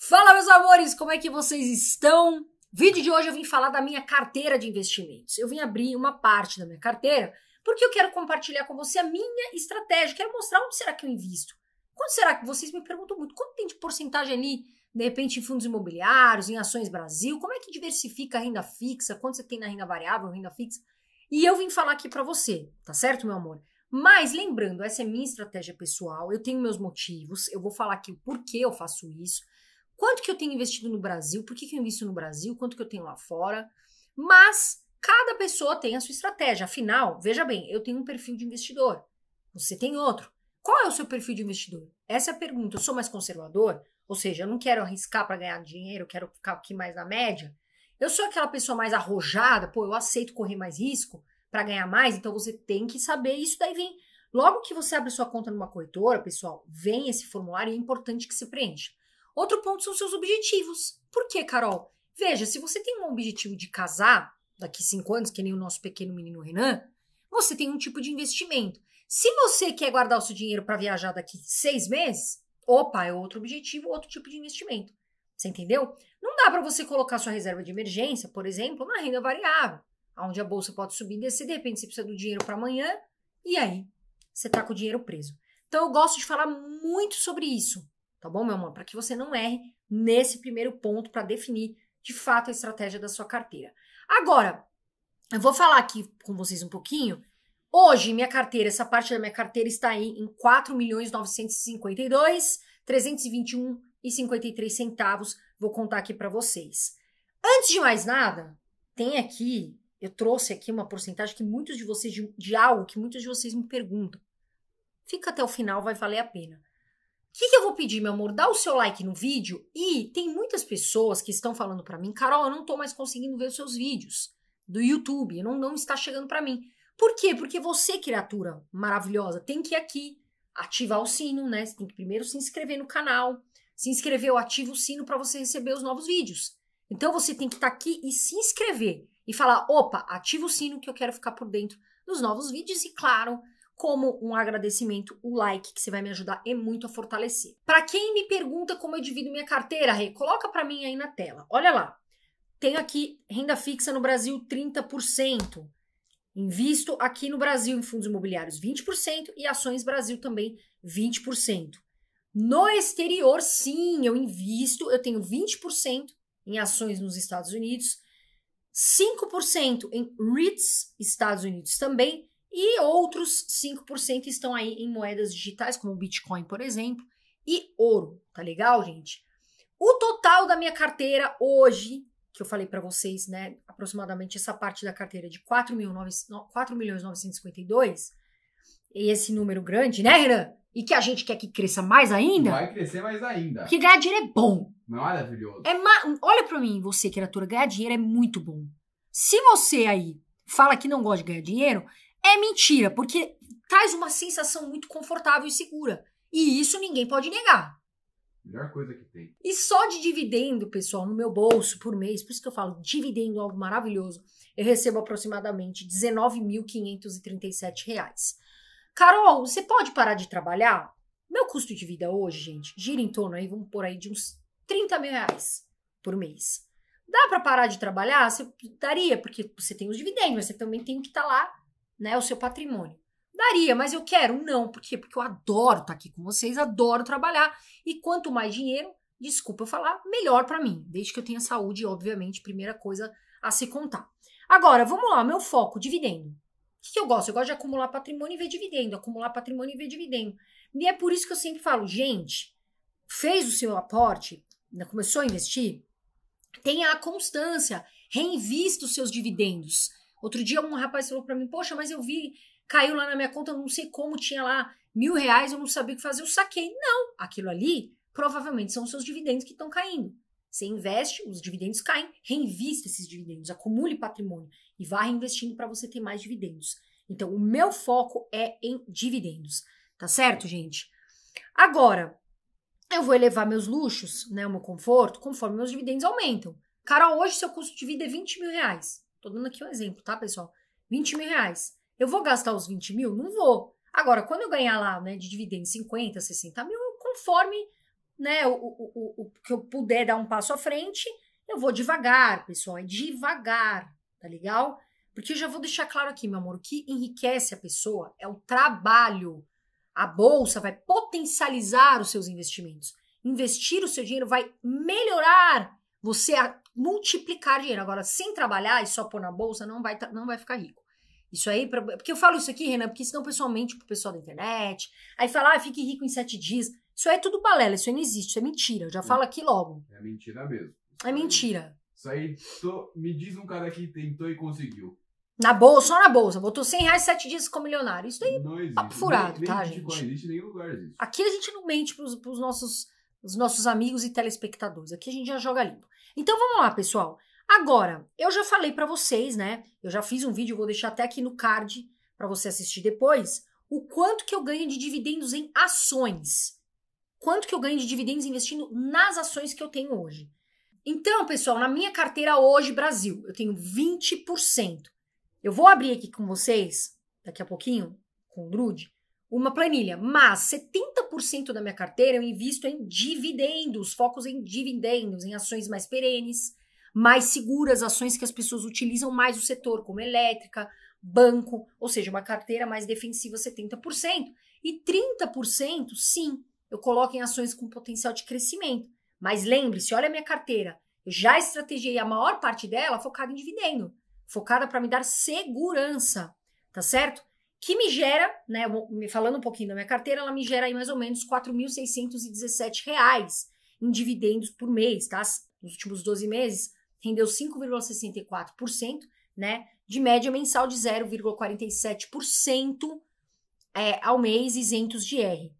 Fala, meus amores, como é que vocês estão? Vídeo de hoje eu vim falar da minha carteira de investimentos. Eu vim abrir uma parte da minha carteira porque eu quero compartilhar com você a minha estratégia. Quero mostrar onde será que eu invisto. Quando será que vocês me perguntam muito? Quanto tem de porcentagem ali, de repente, em fundos imobiliários, em ações Brasil? Como é que diversifica a renda fixa? Quanto você tem na renda variável, renda fixa? E eu vim falar aqui para você, tá certo, meu amor? Mas lembrando, essa é minha estratégia pessoal, eu tenho meus motivos, eu vou falar aqui o porquê eu faço isso quanto que eu tenho investido no Brasil, por que, que eu invisto no Brasil, quanto que eu tenho lá fora. Mas cada pessoa tem a sua estratégia. Afinal, veja bem, eu tenho um perfil de investidor, você tem outro. Qual é o seu perfil de investidor? Essa é a pergunta. Eu sou mais conservador? Ou seja, eu não quero arriscar para ganhar dinheiro, eu quero ficar aqui mais na média. Eu sou aquela pessoa mais arrojada, pô, eu aceito correr mais risco para ganhar mais, então você tem que saber isso daí vem. Logo que você abre sua conta numa corretora, pessoal, vem esse formulário e é importante que se preencha. Outro ponto são seus objetivos. Por quê, Carol? Veja, se você tem um objetivo de casar daqui cinco anos, que nem o nosso pequeno menino Renan, você tem um tipo de investimento. Se você quer guardar o seu dinheiro para viajar daqui seis meses, opa, é outro objetivo, outro tipo de investimento. Você entendeu? Não dá para você colocar sua reserva de emergência, por exemplo, na renda variável, onde a bolsa pode subir e descer, de repente você precisa do dinheiro para amanhã, e aí você está com o dinheiro preso. Então eu gosto de falar muito sobre isso tá bom, meu amor? Para que você não erre nesse primeiro ponto para definir de fato a estratégia da sua carteira. Agora, eu vou falar aqui com vocês um pouquinho. Hoje, minha carteira, essa parte da minha carteira está aí em 4 milhões 952, 321 e 53 centavos. Vou contar aqui para vocês. Antes de mais nada, tem aqui, eu trouxe aqui uma porcentagem que muitos de vocês, de, de algo que muitos de vocês me perguntam. Fica até o final, vai valer a pena. O que, que, eu vou pedir, meu amor? Dá o seu like no vídeo e tem muitas pessoas que estão falando para mim, Carol, eu não tô mais conseguindo ver os seus vídeos do YouTube, não, não está chegando para mim. Por quê? Porque você, criatura maravilhosa, tem que ir aqui, ativar o sino, né? Você tem que primeiro se inscrever no canal. Se inscreveu, ativa o sino para você receber os novos vídeos. Então você tem que estar tá aqui e se inscrever e falar: opa, ativa o sino que eu quero ficar por dentro dos novos vídeos e, claro, como um agradecimento, o like, que você vai me ajudar é muito a fortalecer. Para quem me pergunta como eu divido minha carteira, Rê, coloca para mim aí na tela. Olha lá. Tenho aqui renda fixa no Brasil 30%. Invisto aqui no Brasil em fundos imobiliários 20% e ações Brasil também 20%. No exterior, sim, eu invisto, eu tenho 20% em ações nos Estados Unidos, 5% em REITs, Estados Unidos também, e outros 5% estão aí em moedas digitais, como o Bitcoin, por exemplo, e ouro, tá legal, gente? O total da minha carteira hoje, que eu falei para vocês, né, aproximadamente essa parte da carteira de 4.952, milhões e esse número grande, né, Renan? E que a gente quer que cresça mais ainda. Vai crescer mais ainda. Porque ganhar dinheiro é bom. Maravilhoso. É ma Olha para mim, você, criatura, ganhar dinheiro é muito bom. Se você aí fala que não gosta de ganhar dinheiro, é mentira, porque traz uma sensação muito confortável e segura. E isso ninguém pode negar. Melhor coisa que tem. E só de dividendo, pessoal, no meu bolso por mês, por isso que eu falo dividendo é algo maravilhoso, eu recebo aproximadamente R$19.537. Carol, você pode parar de trabalhar? Meu custo de vida hoje, gente, gira em torno aí, vamos por aí, de uns 30 mil reais por mês. Dá para parar de trabalhar? Você daria, porque você tem os dividendos, mas você também tem que estar tá lá né, o seu patrimônio. Daria, mas eu quero não, por quê? Porque eu adoro estar tá aqui com vocês, adoro trabalhar e quanto mais dinheiro, desculpa eu falar, melhor para mim, desde que eu tenha saúde, obviamente, primeira coisa a se contar. Agora, vamos lá, meu foco, dividendo. O que, que eu gosto? Eu gosto de acumular patrimônio e ver dividendo, acumular patrimônio e ver dividendo. E é por isso que eu sempre falo, gente, fez o seu aporte, né, começou a investir, tenha a constância, reinvista os seus dividendos. Outro dia um rapaz falou para mim, poxa, mas eu vi, caiu lá na minha conta, não sei como, tinha lá mil reais, eu não sabia o que fazer, eu saquei. Não, aquilo ali provavelmente são os seus dividendos que estão caindo. Você investe, os dividendos caem, reinvista esses dividendos, acumule patrimônio e vá reinvestindo para você ter mais dividendos. Então, o meu foco é em dividendos, tá certo, gente? Agora, eu vou elevar meus luxos, né, o meu conforto, conforme meus dividendos aumentam. Carol, hoje seu custo de vida é 20 mil reais. Tô dando aqui um exemplo, tá, pessoal? 20 mil reais. Eu vou gastar os 20 mil? Não vou. Agora, quando eu ganhar lá, né, de dividendos 50, 60 mil, conforme, né, o, o, o, o que eu puder dar um passo à frente, eu vou devagar, pessoal, é devagar, tá legal? Porque eu já vou deixar claro aqui, meu amor, o que enriquece a pessoa é o trabalho. A bolsa vai potencializar os seus investimentos. Investir o seu dinheiro vai melhorar você multiplicar dinheiro. Agora, sem trabalhar e só pôr na bolsa, não vai, não vai ficar rico. Isso aí, pra, porque eu falo isso aqui, Renan, porque senão pessoalmente pro pessoal da internet, aí fala, ah, fique rico em sete dias. Isso aí é tudo balela, isso aí não existe, isso é mentira. Eu já é, falo aqui logo. É mentira mesmo. É mentira. Isso aí, tô, me diz um cara que tentou e conseguiu. Na bolsa, só na bolsa. Botou 100 reais sete dias com milionário. Isso aí não existe. papo furado, tá, gente? Não existe em nenhum lugar, Aqui a gente não mente pros, pros nossos, os nossos amigos e telespectadores. Aqui a gente já joga limpo. Então vamos lá, pessoal. Agora, eu já falei para vocês, né? Eu já fiz um vídeo, vou deixar até aqui no card para você assistir depois, o quanto que eu ganho de dividendos em ações. Quanto que eu ganho de dividendos investindo nas ações que eu tenho hoje. Então, pessoal, na minha carteira hoje, Brasil, eu tenho 20%. Eu vou abrir aqui com vocês, daqui a pouquinho, com o Drude, uma planilha, mas 70% da minha carteira eu invisto em dividendos, focos em dividendos, em ações mais perenes, mais seguras, ações que as pessoas utilizam mais o setor, como elétrica, banco, ou seja, uma carteira mais defensiva 70%. E 30%, sim, eu coloco em ações com potencial de crescimento. Mas lembre-se, olha a minha carteira, eu já estrategiei a maior parte dela focada em dividendo, focada para me dar segurança, tá certo? que me gera, né, me falando um pouquinho da minha carteira, ela me gera aí mais ou menos R$ reais em dividendos por mês, tá? Nos últimos 12 meses, rendeu 5,64%, né? De média mensal de 0,47% é, ao mês, isentos de R.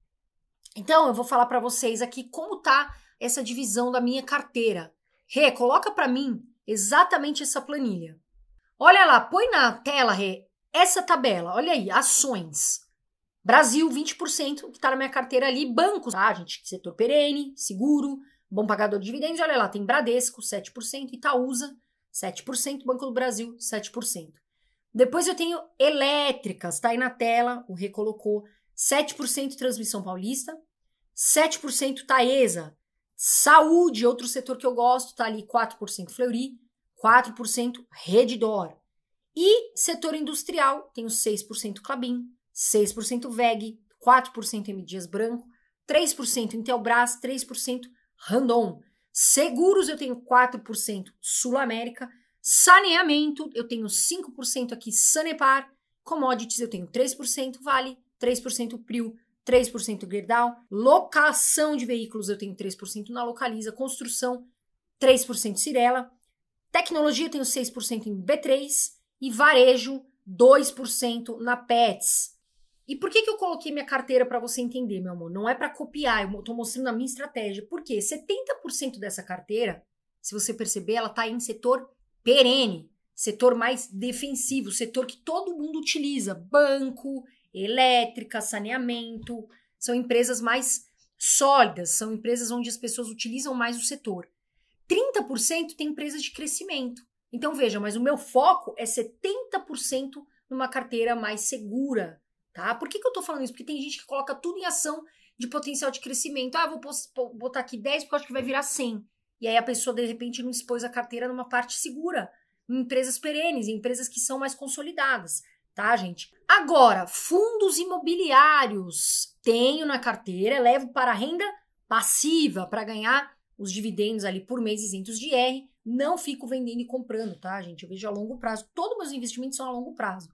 Então, eu vou falar para vocês aqui como tá essa divisão da minha carteira. Rê, coloca para mim exatamente essa planilha. Olha lá, põe na tela, Rê, essa tabela, olha aí, ações. Brasil, 20% que está na minha carteira ali, bancos, tá, gente? Setor perene, seguro, bom pagador de dividendos. Olha lá, tem Bradesco, 7%, Itaúsa, 7%, Banco do Brasil, 7%. Depois eu tenho elétricas, tá aí na tela, o Rê colocou 7% Transmissão Paulista, 7% Taesa, saúde, outro setor que eu gosto, tá ali 4% Fleury, 4% Reddor e setor industrial, tem os 6% Clabin, 6% VEG, 4% M Dias Branco, 3% Intelbras, 3% Randon. Seguros eu tenho 4% Sul América, saneamento eu tenho 5% aqui Sanepar, commodities eu tenho 3% Vale, 3% Prio, 3% Gerdau, locação de veículos eu tenho 3% na Localiza, construção 3% Cirela, tecnologia eu tenho 6% em B3, e varejo 2% na Pets. E por que, que eu coloquei minha carteira para você entender, meu amor? Não é para copiar, eu estou mostrando a minha estratégia. por Porque 70% dessa carteira, se você perceber, ela está em setor perene, setor mais defensivo, setor que todo mundo utiliza: banco, elétrica, saneamento. São empresas mais sólidas, são empresas onde as pessoas utilizam mais o setor. 30% tem empresas de crescimento. Então veja, mas o meu foco é 70% numa carteira mais segura, tá? Por que, que eu tô falando isso? Porque tem gente que coloca tudo em ação de potencial de crescimento. Ah, vou botar aqui 10 porque eu acho que vai virar 100. E aí a pessoa, de repente, não expôs a carteira numa parte segura. Em empresas perenes, em empresas que são mais consolidadas, tá, gente? Agora, fundos imobiliários. Tenho na carteira, levo para renda passiva, para ganhar os dividendos ali por mês isentos de R não fico vendendo e comprando, tá, gente? Eu vejo a longo prazo. Todos meus investimentos são a longo prazo.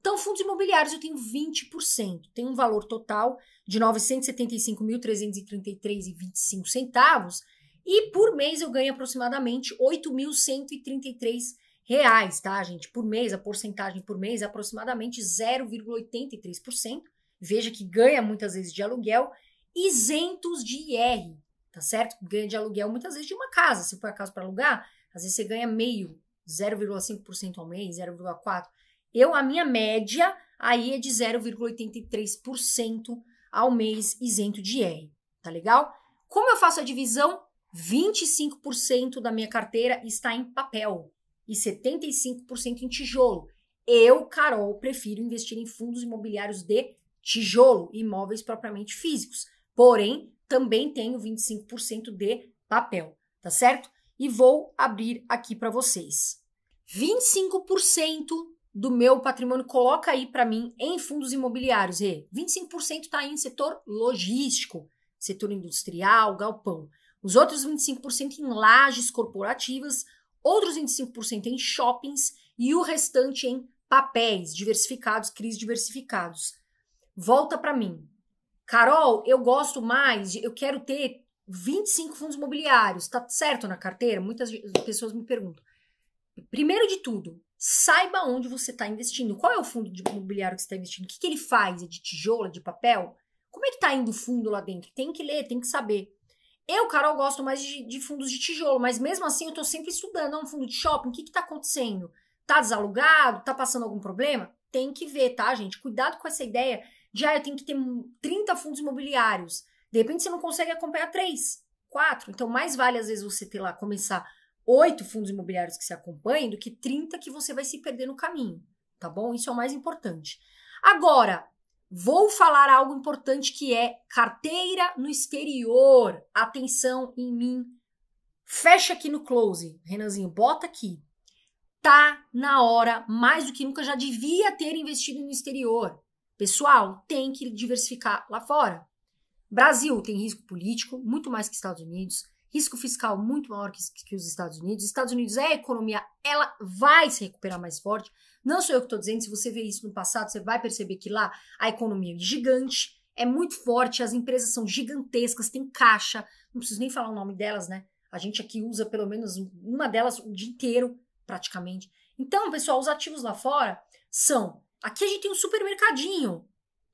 Então, fundos imobiliários eu tenho 20%. Tem um valor total de R$ 975.333,25. E por mês eu ganho aproximadamente R$ 8.133, tá, gente? Por mês, a porcentagem por mês é aproximadamente 0,83%. Veja que ganha muitas vezes de aluguel, isentos de IR, tá certo? Ganha de aluguel muitas vezes de uma casa. Se for a casa para alugar, às vezes você ganha meio, 0,5% ao mês, 0,4%. Eu, a minha média aí é de 0,83% ao mês isento de IR, tá legal? Como eu faço a divisão? 25% da minha carteira está em papel e 75% em tijolo. Eu, Carol, prefiro investir em fundos imobiliários de tijolo, imóveis propriamente físicos. Porém, também tenho 25% de papel, tá certo? e vou abrir aqui para vocês. 25% do meu patrimônio coloca aí para mim em fundos imobiliários, e 25% está em setor logístico, setor industrial, galpão. Os outros 25% em lajes corporativas, outros 25% em shoppings e o restante em papéis diversificados, CRIs diversificados. Volta para mim. Carol, eu gosto mais, eu quero ter 25 fundos imobiliários, tá certo na carteira? Muitas pessoas me perguntam. Primeiro de tudo, saiba onde você está investindo. Qual é o fundo de imobiliário que você está investindo? O que, que ele faz? É de tijolo, é de papel? Como é que está indo o fundo lá dentro? Tem que ler, tem que saber. Eu, Carol, gosto mais de, de fundos de tijolo, mas mesmo assim eu estou sempre estudando. É um fundo de shopping, o que está acontecendo? Está desalugado? Está passando algum problema? Tem que ver, tá, gente? Cuidado com essa ideia de, ah, eu tenho que ter 30 fundos imobiliários. De repente você não consegue acompanhar três, quatro. Então, mais vale às vezes você ter lá, começar oito fundos imobiliários que se acompanhem do que 30 que você vai se perder no caminho, tá bom? Isso é o mais importante. Agora, vou falar algo importante que é carteira no exterior. Atenção em mim. Fecha aqui no close, Renanzinho, bota aqui. Tá na hora, mais do que nunca já devia ter investido no exterior. Pessoal, tem que diversificar lá fora. Brasil tem risco político, muito mais que Estados Unidos, risco fiscal muito maior que, que os Estados Unidos. Estados Unidos é a economia, ela vai se recuperar mais forte. Não sou eu que estou dizendo, se você vê isso no passado, você vai perceber que lá a economia é gigante, é muito forte, as empresas são gigantescas, tem caixa, não preciso nem falar o nome delas, né? A gente aqui usa pelo menos uma delas o dia inteiro, praticamente. Então, pessoal, os ativos lá fora são. Aqui a gente tem um supermercadinho,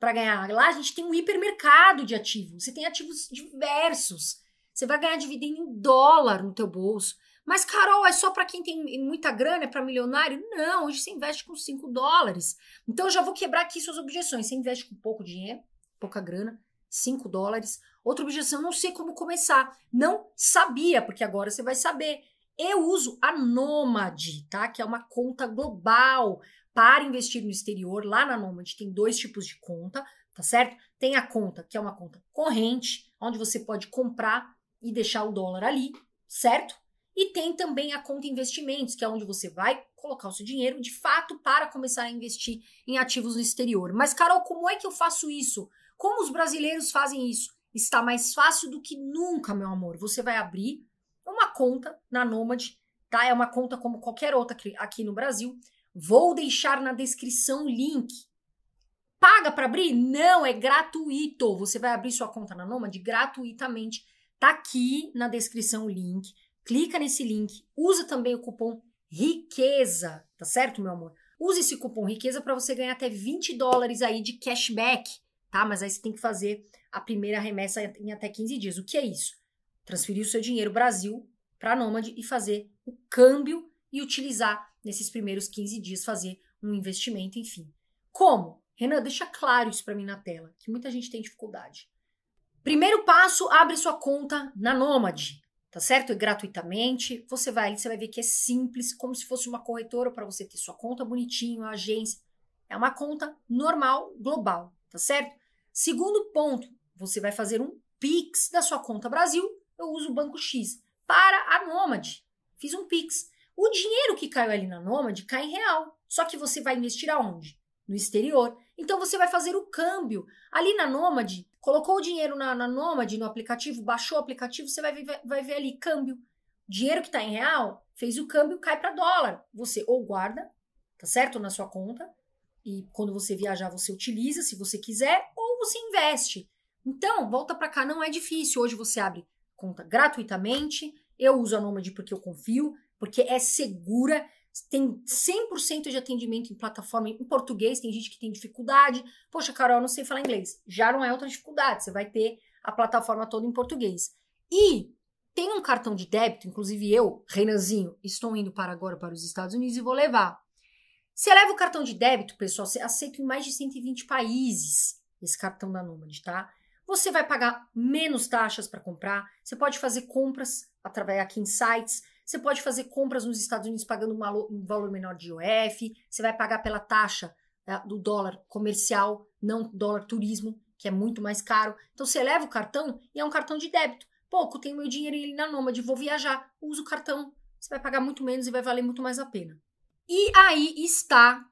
para ganhar. Lá a gente tem um hipermercado de ativos, você tem ativos diversos. Você vai ganhar dividendo em dólar no teu bolso. Mas, Carol, é só para quem tem muita grana, é para milionário? Não, hoje você investe com 5 dólares. Então, já vou quebrar aqui suas objeções. Você investe com pouco dinheiro, pouca grana, 5 dólares. Outra objeção, não sei como começar. Não sabia, porque agora você vai saber. Eu uso a Nomad, tá? Que é uma conta global para investir no exterior, lá na Nomad tem dois tipos de conta, tá certo? Tem a conta que é uma conta corrente, onde você pode comprar e deixar o dólar ali, certo? E tem também a conta investimentos, que é onde você vai colocar o seu dinheiro de fato para começar a investir em ativos no exterior. Mas, Carol, como é que eu faço isso? Como os brasileiros fazem isso? Está mais fácil do que nunca, meu amor. Você vai abrir uma conta na Nomad, tá? É uma conta como qualquer outra aqui no Brasil. Vou deixar na descrição o link. Paga para abrir? Não, é gratuito. Você vai abrir sua conta na Nomad gratuitamente. Tá aqui na descrição o link. Clica nesse link. Usa também o cupom riqueza, tá certo, meu amor? Use esse cupom riqueza para você ganhar até 20 dólares aí de cashback, tá? Mas aí você tem que fazer a primeira remessa em até 15 dias. O que é isso? Transferir o seu dinheiro Brasil para Nômade e fazer o câmbio e utilizar nesses primeiros 15 dias fazer um investimento, enfim. Como? Renan, deixa claro isso para mim na tela, que muita gente tem dificuldade. Primeiro passo, abre sua conta na Nômade, tá certo? E gratuitamente, você vai ali, você vai ver que é simples, como se fosse uma corretora para você ter sua conta bonitinho, a agência. É uma conta normal, global, tá certo? Segundo ponto, você vai fazer um Pix da sua conta Brasil, eu uso o banco X. Para a Nômade, fiz um Pix. O dinheiro que caiu ali na Nômade cai em real, só que você vai investir aonde? No exterior. Então você vai fazer o câmbio. Ali na Nômade, colocou o dinheiro na, na Nômade, no aplicativo, baixou o aplicativo, você vai ver, vai ver ali câmbio. Dinheiro que está em real, fez o câmbio, cai para dólar. Você ou guarda, tá certo? Na sua conta. E quando você viajar, você utiliza, se você quiser, ou você investe. Então, volta para cá, não é difícil. Hoje você abre conta gratuitamente. Eu uso a Nômade porque eu confio porque é segura, tem 100% de atendimento em plataforma em português, tem gente que tem dificuldade. Poxa, Carol, não sei falar inglês. Já não é outra dificuldade, você vai ter a plataforma toda em português. E tem um cartão de débito, inclusive eu, Renanzinho, estou indo para agora para os Estados Unidos e vou levar. Você leva o cartão de débito, pessoal, você aceita em mais de 120 países esse cartão da Nomad, tá? Você vai pagar menos taxas para comprar, você pode fazer compras através aqui em sites, você pode fazer compras nos Estados Unidos pagando um valor menor de IOF, você vai pagar pela taxa né, do dólar comercial, não dólar turismo, que é muito mais caro. Então você leva o cartão e é um cartão de débito. Pouco, tenho meu dinheiro ali na Nômade, vou viajar, uso o cartão. Você vai pagar muito menos e vai valer muito mais a pena. E aí está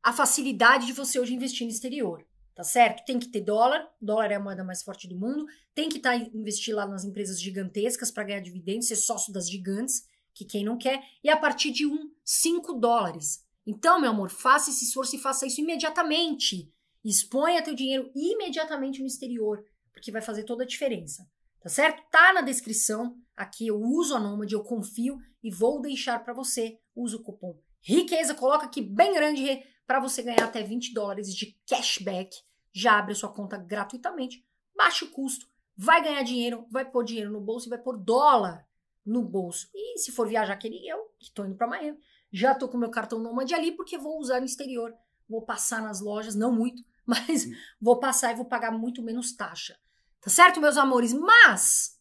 a facilidade de você hoje investir no exterior, tá certo? Tem que ter dólar, dólar é a moeda mais forte do mundo, tem que estar tá, investir lá nas empresas gigantescas para ganhar dividendos, ser sócio das gigantes que quem não quer, e a partir de um, 5 dólares. Então, meu amor, faça esse esforço e faça isso imediatamente. Exponha teu dinheiro imediatamente no exterior, porque vai fazer toda a diferença. Tá certo? Tá na descrição aqui, eu uso a nômade, eu confio e vou deixar para você. Usa o cupom Riqueza, coloca aqui bem grande para você ganhar até 20 dólares de cashback. Já abre a sua conta gratuitamente, baixo custo, vai ganhar dinheiro, vai pôr dinheiro no bolso e vai pôr dólar no bolso. E se for viajar, aquele eu, que estou indo para Miami, já estou com meu cartão Nomad ali, porque vou usar no exterior. Vou passar nas lojas, não muito, mas Sim. vou passar e vou pagar muito menos taxa. Tá certo, meus amores? Mas,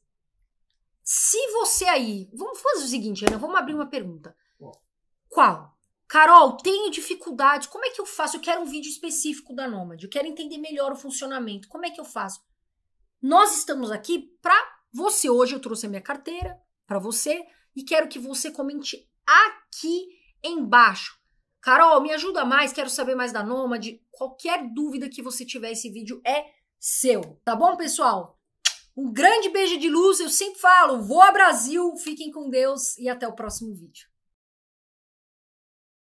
se você aí. Vamos fazer o seguinte, Ana, vamos abrir uma pergunta. Qual? Carol, tenho dificuldade. Como é que eu faço? Eu quero um vídeo específico da Nomad. Eu quero entender melhor o funcionamento. Como é que eu faço? Nós estamos aqui para você. Hoje eu trouxe a minha carteira, para você e quero que você comente aqui embaixo. Carol, me ajuda mais, quero saber mais da Nômade. Qualquer dúvida que você tiver, esse vídeo é seu. Tá bom, pessoal? Um grande beijo de luz, eu sempre falo, vou a Brasil, fiquem com Deus e até o próximo vídeo.